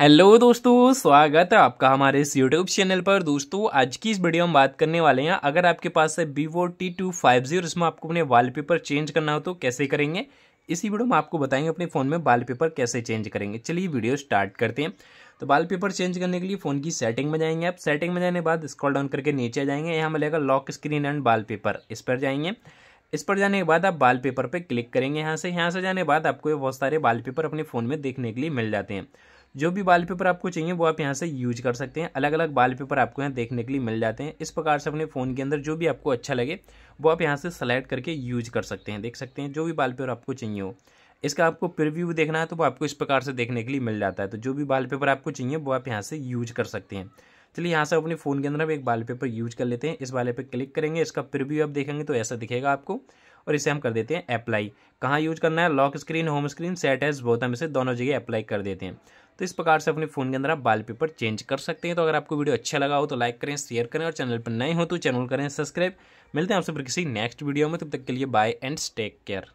hello दोस्तों स्वागत है आपका हमारे इस यूट्यूब चैनल पर दोस्तों आज की इस वीडियो में बात करने वाले हैं अगर आपके पास है Vivo T two five G और इसमें आपको अपने वॉलपेपर चेंज करना हो तो कैसे करेंगे इसी वीडियो में आपको बताएंगे अपने फ़ोन में वॉलपेपर कैसे चेंज करेंगे चलिए वीडियो स्टार्ट करते हैं तो पेपर चेंज करने के लिए फ़ोन की सेटिंग में जाएंगे आप सेटिंग में जाने के बाद स्क्रॉल डाउन करके नीचे जाएंगे यहाँ मिलेगा लॉक स्क्रीन एंड पेपर इस पर जाएंगे इस पर जाने के बाद आप पेपर पर क्लिक करेंगे यहाँ से यहाँ से जाने के बाद आपको बहुत सारे पेपर अपने फ़ोन में देखने के लिए मिल जाते हैं जो भी वाल पेपर आपको चाहिए वो आप यहाँ से यूज कर सकते हैं अलग अलग वाल पेपर आपको यहाँ देखने के लिए मिल जाते हैं इस प्रकार से अपने फ़ोन के अंदर जो भी आपको अच्छा लगे वो आप यहाँ से सेलेक्ट करके यूज कर सकते हैं देख सकते हैं जो भी वाल पेपर आपको चाहिए हो इसका आपको प्रिव्यू देखना है तो वो आपको इस प्रकार से देखने के लिए मिल जाता है तो जो भी वाल पेपर आपको चाहिए वो आप यहाँ से यूज कर सकते हैं चलिए यहाँ से अपने फ़ोन के अंदर हम एक वाल पेपर यूज कर लेते हैं इस वाले पर क्लिक करेंगे इसका प्रिव्यू आप देखेंगे तो ऐसा दिखेगा आपको और इसे हम कर देते हैं अप्लाई कहाँ यूज करना है lock screen home screen set as बोतम इसे दोनों जगह अप्लाई कर देते हैं तो इस प्रकार से अपने फ़ोन के अंदर आप वॉलपेपर चेंज कर सकते हैं तो अगर आपको वीडियो अच्छा लगा हो तो लाइक करें शेयर करें और चैनल पर नए हो तो चैनल करें सब्सक्राइब मिलते हैं आपसे फिर किसी नेक्स्ट वीडियो में तब तक के लिए बाय एंड टेक केयर